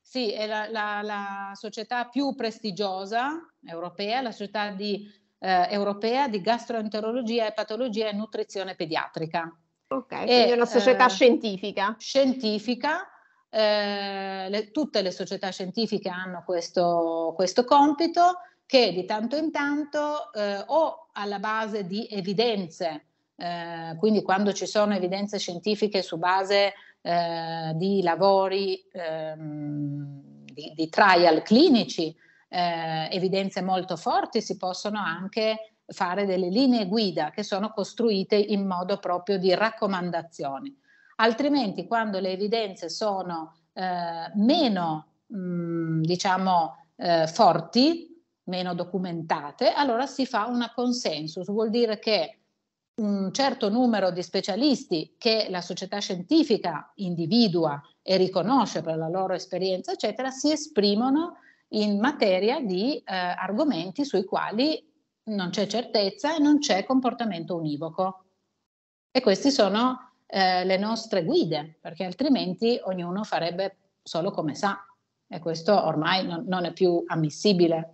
Sì, è la, la, la, società più prestigiosa europea, la società di, eh, europea di gastroenterologia, e patologia e nutrizione pediatrica. Ok, quindi è una società eh, scientifica. Scientifica eh, le, tutte le società scientifiche hanno questo, questo, compito che di tanto in tanto eh, o alla base di evidenze, eh, quindi quando ci sono evidenze scientifiche su base eh, di lavori, ehm, di, di, trial clinici, eh, evidenze molto forti, si possono anche fare delle linee guida che sono costruite in modo proprio di raccomandazioni altrimenti quando le evidenze sono eh, meno, mh, mm, diciamo, eh, forti, meno documentate, allora si fa una consensus, vuol dire che un certo numero di specialisti che la società scientifica individua e riconosce per la loro esperienza, eccetera, si esprimono in materia di eh, argomenti sui quali non c'è certezza e non c'è comportamento univoco. E questi sono eh, le nostre guide, perché altrimenti ognuno farebbe solo come sa e questo ormai non, non è più ammissibile.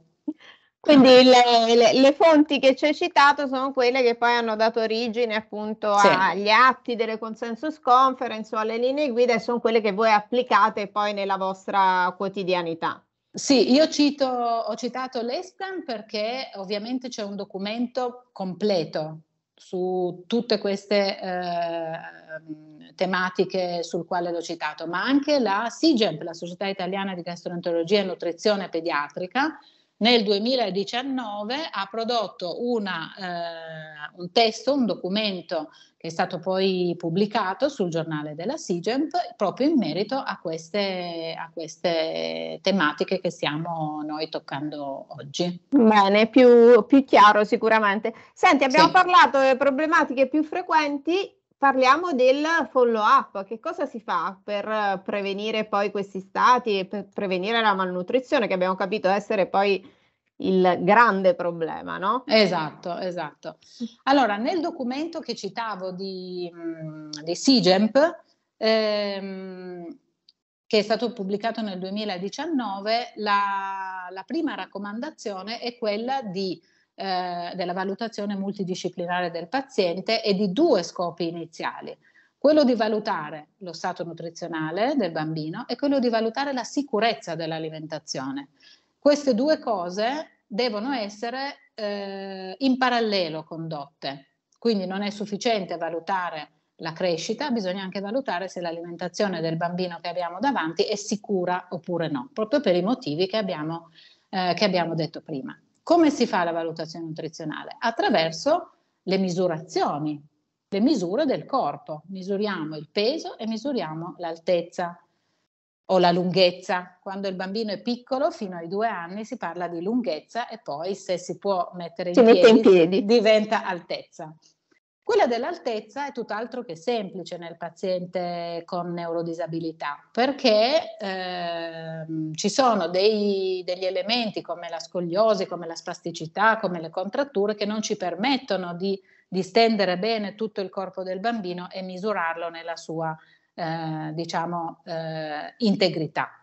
Quindi le, le, le, fonti che ci hai citato sono quelle che poi hanno dato origine appunto sì. agli atti delle consensus conference o alle linee guida e sono quelle che voi applicate poi nella vostra quotidianità. Sì, io cito, ho citato l'ESPLAN perché ovviamente c'è un documento completo su tutte queste eh, tematiche sul quale l'ho citato, ma anche la SIGEMP, la Società Italiana di Gastroenterologia e Nutrizione Pediatrica, nel 2019 ha prodotto una, eh, un testo, un documento che è stato poi pubblicato sul giornale della SIGEMP proprio in merito a queste, a queste tematiche che stiamo noi toccando oggi. Bene, più, più chiaro sicuramente. Senti, abbiamo sì. parlato delle problematiche più frequenti Parliamo del follow up, che cosa si fa per prevenire poi questi stati e per prevenire la malnutrizione che abbiamo capito essere poi il grande problema, no? Esatto, esatto. Allora, nel documento che citavo di, di SIGEMP, ehm, che è stato pubblicato nel 2019, la, la prima raccomandazione è quella di eh, della valutazione multidisciplinare del paziente e di due scopi iniziali. Quello di valutare lo stato nutrizionale del bambino e quello di valutare la sicurezza dell'alimentazione. Queste due cose devono essere eh, in parallelo condotte. Quindi non è sufficiente valutare la crescita, bisogna anche valutare se l'alimentazione del bambino che abbiamo davanti è sicura oppure no, proprio per i motivi che abbiamo, eh, che abbiamo detto prima. Come si fa la valutazione nutrizionale? Attraverso le misurazioni, le misure del corpo. Misuriamo il peso e misuriamo l'altezza o la lunghezza. Quando il bambino è piccolo, fino ai due anni, si parla di lunghezza e poi se si può mettere in, si piedi, mette in piedi diventa altezza. Quella dell'altezza è tutt'altro che semplice nel paziente con neurodisabilità, perché ehm, ci sono dei, degli elementi come la scogliosi, come la spasticità, come le contratture che non ci permettono di distendere bene tutto il corpo del bambino e misurarlo nella sua eh, diciamo, eh, integrità.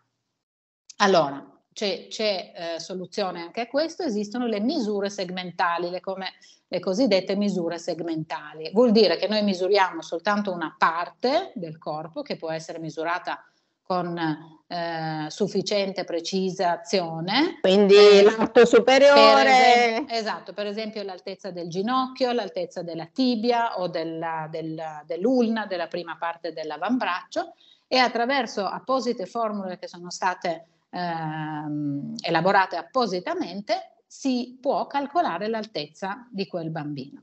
Allora, c'è, c'è eh, soluzione anche a questo, esistono le misure segmentali, le, come, le, cosiddette misure segmentali. Vuol dire che noi misuriamo soltanto una parte del corpo che può essere misurata con eh, sufficiente precisazione. Quindi l'alto superiore. Per esempio, esatto, per esempio l'altezza del ginocchio, l'altezza della tibia o della, della, dell'ulna, della prima parte dell'avambraccio e attraverso apposite formule che sono state ehm, elaborate appositamente, si può calcolare l'altezza di quel bambino.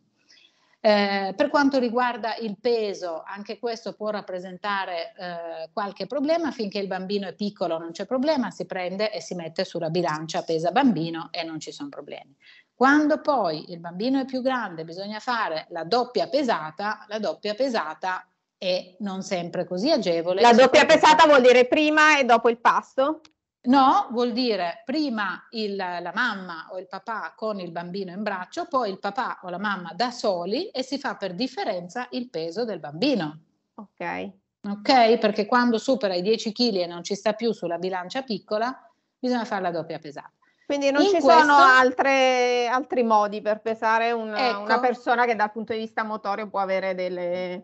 Eh, per quanto riguarda il peso, anche questo può rappresentare eh, qualche problema, finché il bambino è piccolo non c'è problema, si prende e si mette sulla bilancia pesa bambino e non ci sono problemi. Quando poi il bambino è più grande bisogna fare la doppia pesata, la doppia pesata è non sempre così agevole. La doppia pesata vuol dire prima e dopo il pasto? No, vuol dire prima il, la mamma o il papà con il bambino in braccio, poi il papà o la mamma da soli e si fa per differenza il peso del bambino. Ok. Ok, perché quando supera i 10 kg e non ci sta più sulla bilancia piccola, bisogna fare la doppia pesata. Quindi non In ci questo... sono altre, altri modi per pesare una, ecco, una, persona che dal punto di vista motorio può avere delle,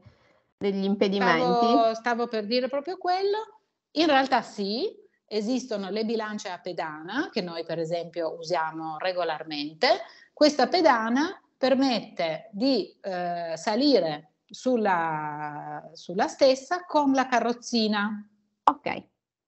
degli impedimenti? Stavo, stavo per dire proprio quello. In realtà sì, Esistono le bilance a pedana, che noi per esempio usiamo regolarmente. Questa pedana permette di eh, salire sulla, sulla, stessa con la carrozzina. Ok.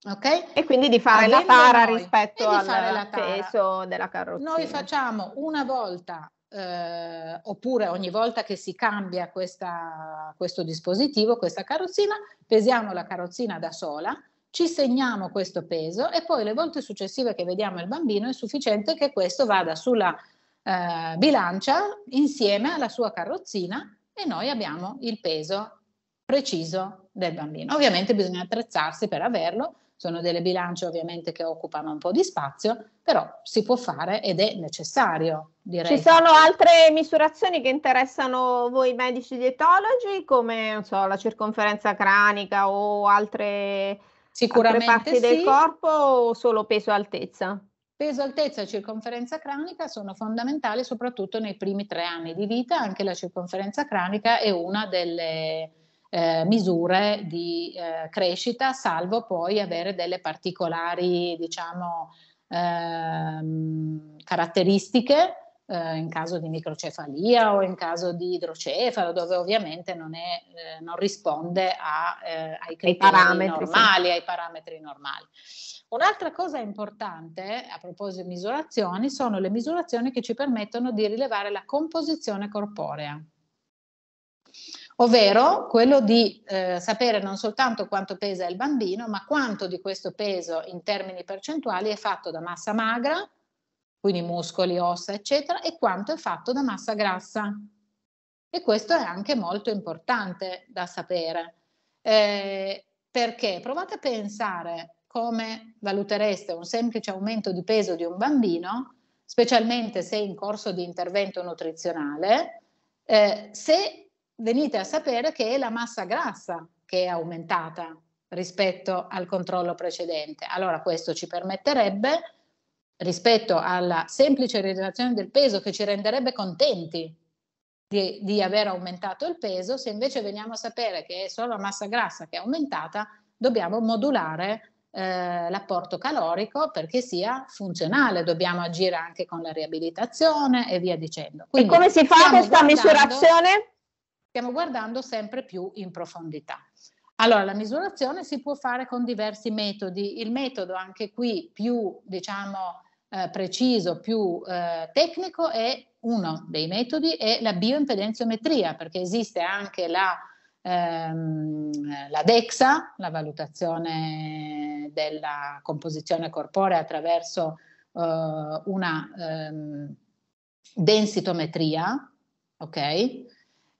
okay? E quindi di fare Avendo la para noi, rispetto al peso della carrozzina. Noi facciamo una volta eh, oppure ogni volta che si cambia questa, questo dispositivo, questa carrozzina, pesiamo la carrozzina da sola ci segniamo questo peso e poi le volte successive che vediamo il bambino è sufficiente che questo vada sulla eh, bilancia insieme alla sua carrozzina e noi abbiamo il peso preciso del bambino. Ovviamente bisogna attrezzarsi per averlo, sono delle bilance ovviamente che occupano un po' di spazio, però si può fare ed è necessario. Direi. Ci sono altre misurazioni che interessano voi medici dietologi, come so, la circonferenza cranica o altre Sicuramente Altre parti sì. del corpo o solo peso e altezza? Peso, altezza e circonferenza cranica sono fondamentali soprattutto nei primi tre anni di vita, anche la circonferenza cranica è una delle eh, misure di eh, crescita, salvo poi avere delle particolari diciamo, ehm, caratteristiche eh, in caso di microcefalia o in caso di idrocefalo, dove ovviamente non, è, eh, non risponde a, eh, ai criteri parametri, normali, sì. ai parametri normali. Un'altra cosa importante a proposito di misurazioni sono le misurazioni che ci permettono di rilevare la composizione corporea, ovvero quello di eh, sapere non soltanto quanto pesa il bambino, ma quanto di questo peso in termini percentuali è fatto da massa magra, quindi muscoli, ossa, eccetera, e quanto è fatto da massa grassa. E questo è anche molto importante da sapere. Eh, perché provate a pensare come valutereste un semplice aumento di peso di un bambino, specialmente se in corso di intervento nutrizionale, eh, se venite a sapere che è la massa grassa che è aumentata rispetto al controllo precedente. Allora questo ci permetterebbe rispetto alla semplice riduzione del peso che ci renderebbe contenti di, di, aver aumentato il peso, se invece veniamo a sapere che è solo la massa grassa che è aumentata, dobbiamo modulare eh, l'apporto calorico perché sia funzionale, dobbiamo agire anche con la riabilitazione e via dicendo. Quindi e come si fa questa misurazione? Stiamo guardando sempre più in profondità. Allora, la misurazione si può fare con diversi metodi. Il metodo anche qui più, diciamo, eh, preciso, più eh, tecnico è uno dei metodi è la bioimpedenziometria, perché esiste anche la, ehm, la DEXA, la valutazione della composizione corporea attraverso eh, una ehm, densitometria, ok?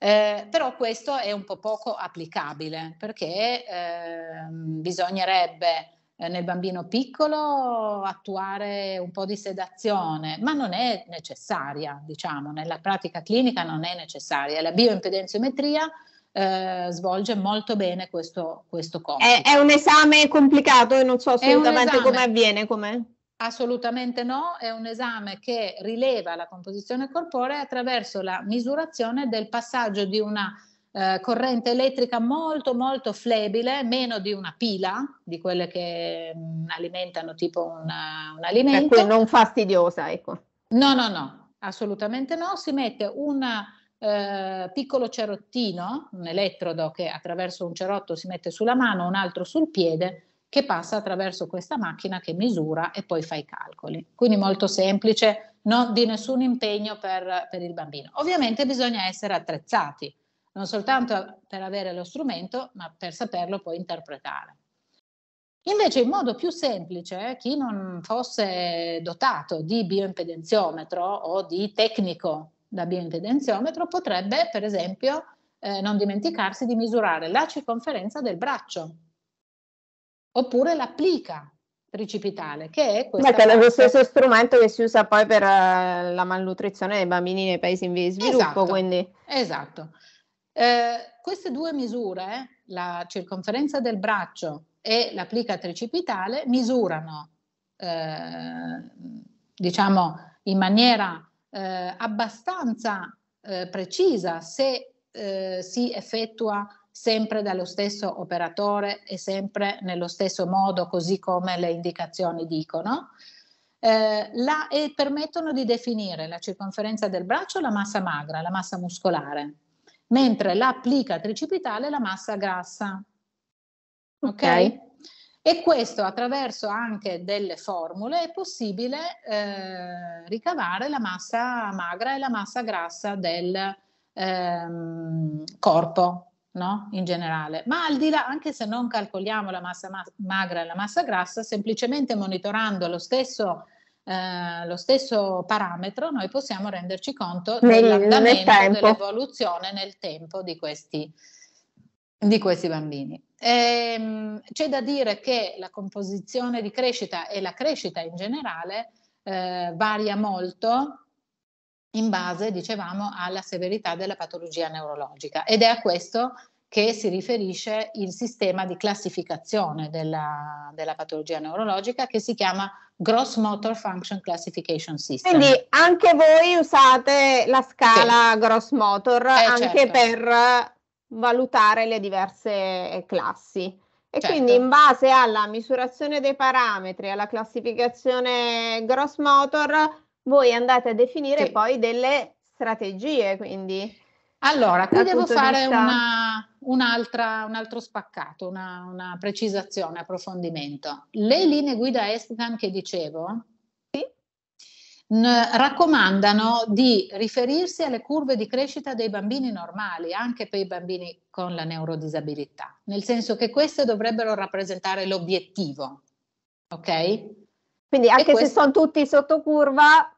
Eh, però questo è un po' poco applicabile perché ehm, eh, bisognerebbe nel bambino piccolo attuare un po' di sedazione, ma non è necessaria, diciamo, nella pratica clinica non è necessaria. La bioimpedenziometria eh, svolge molto bene questo, questo compito. È, è, un esame complicato e non so assolutamente come avviene. Com'è. Assolutamente no, è un esame che rileva la composizione corporea attraverso la misurazione del passaggio di una eh, corrente elettrica molto molto flebile, meno di una pila, di quelle che mh, mm, alimentano tipo una, un eh, alimento. Per non fastidiosa, ecco. No, no, no, assolutamente no, si mette un eh, piccolo cerottino, un elettrodo che attraverso un cerotto si mette sulla mano, un altro sul piede che passa attraverso questa macchina che misura e poi fa i calcoli. Quindi molto semplice, non di nessun impegno per, per il bambino. Ovviamente bisogna essere attrezzati, non soltanto per avere lo strumento, ma per saperlo poi interpretare. Invece in modo più semplice, eh, chi non fosse dotato di bioimpedenziometro o di tecnico da bioimpedenziometro potrebbe, per esempio, eh, non dimenticarsi di misurare la circonferenza del braccio, oppure l'applica tricipitale, che è questo. lo stesso strumento che si usa poi per eh, la malnutrizione dei bambini nei paesi in via di sviluppo. Esatto. Quindi... esatto. Eh, queste due misure, la circonferenza del braccio e l'applica tricipitale, misurano eh, diciamo in maniera eh, abbastanza eh, precisa se eh, si effettua sempre dallo stesso operatore e sempre nello stesso modo, così come le indicazioni dicono, eh, la, e permettono di definire la circonferenza del braccio, la massa magra, la massa muscolare, mentre la plica tricipitale, la massa grassa. Ok? okay. E questo attraverso anche delle formule è possibile eh, ricavare la massa magra e la massa grassa del ehm, corpo no? in generale, ma al di là, anche se non calcoliamo la massa ma- magra e la massa grassa, semplicemente monitorando lo stesso, eh, lo stesso parametro, noi possiamo renderci conto dell'andamento, dell'evoluzione nel tempo di questi, di questi bambini. E, ehm, c'è da dire che la composizione di crescita e la crescita in generale eh, varia molto in base, dicevamo, alla severità della patologia neurologica ed è a questo che si riferisce il sistema di classificazione della, della patologia neurologica che si chiama Gross Motor Function Classification System. Quindi anche voi usate la scala sì. Gross Motor eh, anche certo. per valutare le diverse classi. E certo. quindi in base alla misurazione dei parametri, alla classificazione gross motor, voi andate a definire sì. poi delle strategie, quindi. Allora, qui devo fare una, un'altra, un altro spaccato, una, una precisazione, approfondimento. Le mm. linee guida Estan che dicevo sì. n- raccomandano di riferirsi alle curve di crescita dei bambini normali, anche per i bambini con la neurodisabilità, nel senso che queste dovrebbero rappresentare l'obiettivo. Ok? Quindi anche questo... se sono tutti sotto curva,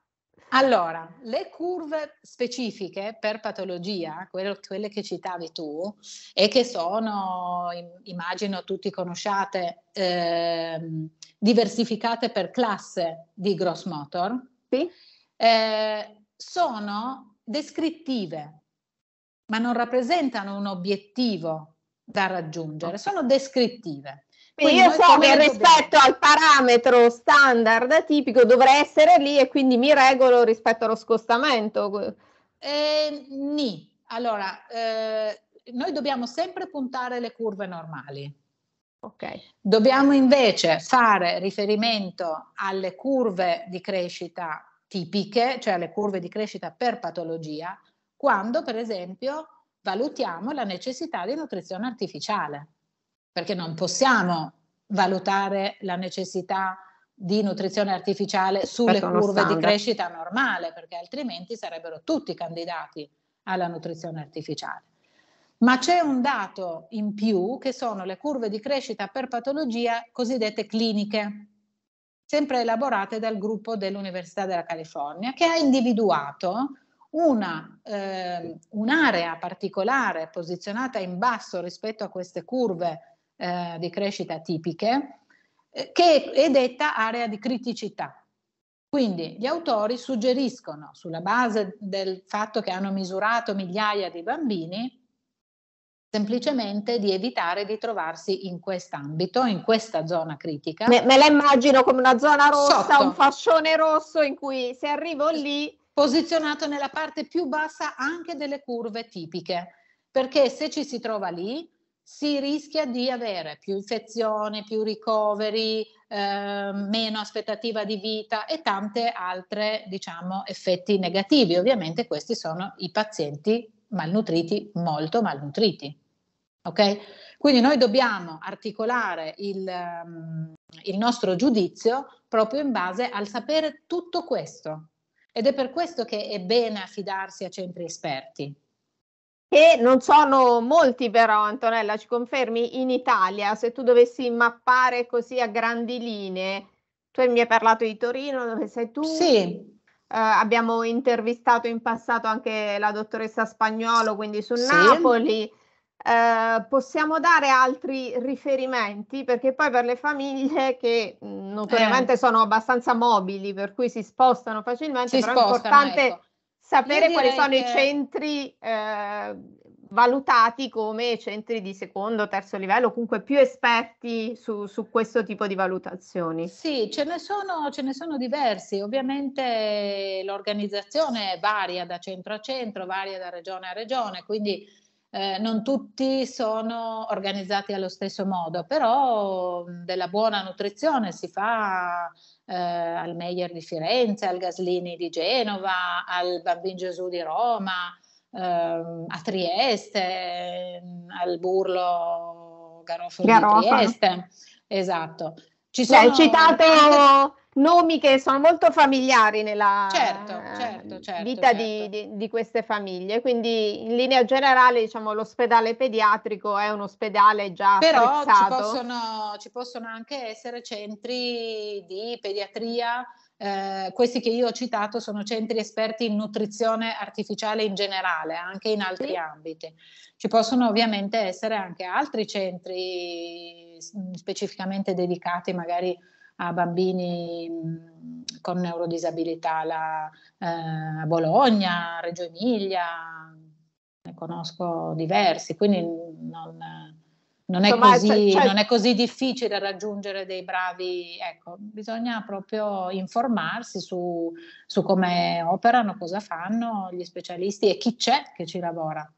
allora, le curve specifiche per patologia, quelle che citavi tu, e che sono, immagino tutti conosciate, eh, diversificate per classe di gross motor, sì. eh, sono descrittive, ma non rappresentano un obiettivo da raggiungere, sono descrittive. Quindi io so che rispetto bene. al parametro standard tipico dovrei essere lì e quindi mi regolo rispetto allo scostamento. Eh, ni. Allora, eh, noi dobbiamo sempre puntare le curve normali. Okay. Dobbiamo invece fare riferimento alle curve di crescita tipiche, cioè alle curve di crescita per patologia, quando per esempio valutiamo la necessità di nutrizione artificiale perché non possiamo valutare la necessità di nutrizione artificiale sulle curve di crescita normale, perché altrimenti sarebbero tutti candidati alla nutrizione artificiale. Ma c'è un dato in più che sono le curve di crescita per patologia cosiddette cliniche, sempre elaborate dal gruppo dell'Università della California, che ha individuato una, eh, un'area particolare posizionata in basso rispetto a queste curve eh, di crescita tipiche, eh, che è detta area di criticità. Quindi gli autori suggeriscono, sulla base del fatto che hanno misurato migliaia di bambini, semplicemente di evitare di trovarsi in quest'ambito, in questa zona critica. Me, me la immagino come una zona rossa, Sotto. un fascione rosso in cui se arrivo lì... Posizionato nella parte più bassa anche delle curve tipiche, perché se ci si trova lì si rischia di avere più infezione, più ricoveri, eh, meno aspettativa di vita e tante altre, diciamo, effetti negativi. Ovviamente questi sono i pazienti malnutriti, molto malnutriti. Okay? Quindi noi dobbiamo articolare il, um, il nostro giudizio proprio in base al sapere tutto questo. Ed è per questo che è bene affidarsi a centri esperti, e non sono molti però, Antonella, ci confermi? In Italia, se tu dovessi mappare così a grandi linee, tu mi hai parlato di Torino, dove sei tu? Sì. Eh, abbiamo intervistato in passato anche la dottoressa Spagnolo, quindi su sì. Napoli. Eh, possiamo dare altri riferimenti perché poi per le famiglie (laughs) che notoriamente eh. sono abbastanza mobili per cui si spostano facilmente si però spostano, è importante ecco sapere quali sono che... i centri eh, valutati come centri di secondo, o terzo livello, comunque più esperti su, su questo tipo di valutazioni? Sì, ce ne, sono, ce ne, sono, diversi. Ovviamente l'organizzazione varia da centro a centro, varia da regione a regione, quindi eh, non tutti sono organizzati allo stesso modo, però della buona nutrizione si fa eh, al Meyer di Firenze, al Gaslini di Genova, al Bambin Gesù di Roma, ehm, a Trieste, ehm, al Burlo Garofalo, di Trieste. Esatto. Ci sono... Beh, citato nomi che sono molto familiari nella certo, certo, eh, certo, vita di, certo. di, di, queste famiglie. Quindi in linea generale diciamo l'ospedale pediatrico è un ospedale già Però ci possono, ci possono, anche essere centri di pediatria. Eh, questi che io ho citato sono centri esperti in nutrizione artificiale in generale, anche in altri sì. ambiti. Ci possono ovviamente essere anche altri centri mm, specificamente dedicati magari a bambini con neurodisabilità la, eh, a Bologna, Reggio Emilia, ne conosco diversi, quindi non, non, è, Insomma, così, cioè, cioè, non è, così, difficile raggiungere dei bravi, ecco, bisogna proprio informarsi su, su come operano, cosa fanno gli specialisti e chi c'è che ci lavora.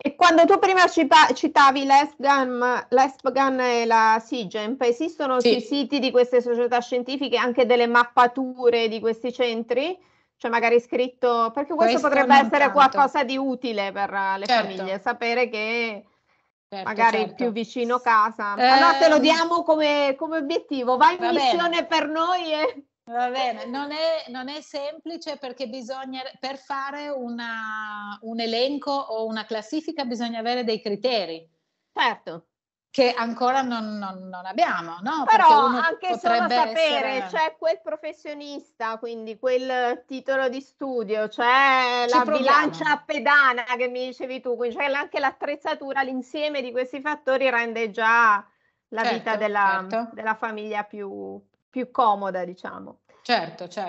E quando tu prima citavi l'ESPGAN, l'ESPGAN e la SIGEMP, esistono sì. sui siti di queste società scientifiche anche delle mappature di questi centri? Cioè magari scritto, perché questo, questo potrebbe essere tanto. qualcosa di utile per le certo. famiglie, sapere che certo, magari certo. più vicino casa. Eh, allora te lo ehm, diamo come, come obiettivo, vai in missione bene. per noi e Va bene, non è, non è, semplice perché bisogna, per fare una, un elenco o una classifica bisogna avere dei criteri. Certo. Che ancora non, non, non abbiamo, no? Però anche solo sapere, essere... c'è quel professionista, quindi quel titolo di studio, c'è Ci la proviamo. bilancia pedana che mi dicevi tu, quindi c'è anche l'attrezzatura, l'insieme di questi fattori rende già la certo, vita della, certo. della famiglia più, più comoda, diciamo. Certo, certo.